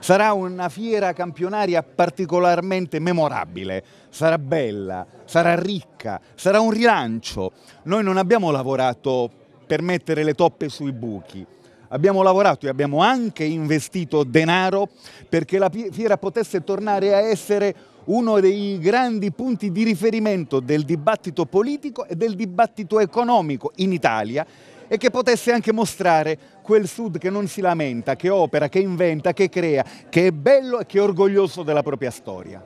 Sarà una fiera campionaria particolarmente memorabile, sarà bella, sarà ricca, sarà un rilancio. Noi non abbiamo lavorato per mettere le toppe sui buchi, abbiamo lavorato e abbiamo anche investito denaro perché la fiera potesse tornare a essere uno dei grandi punti di riferimento del dibattito politico e del dibattito economico in Italia e che potesse anche mostrare quel sud che non si lamenta, che opera, che inventa, che crea, che è bello e che è orgoglioso della propria storia.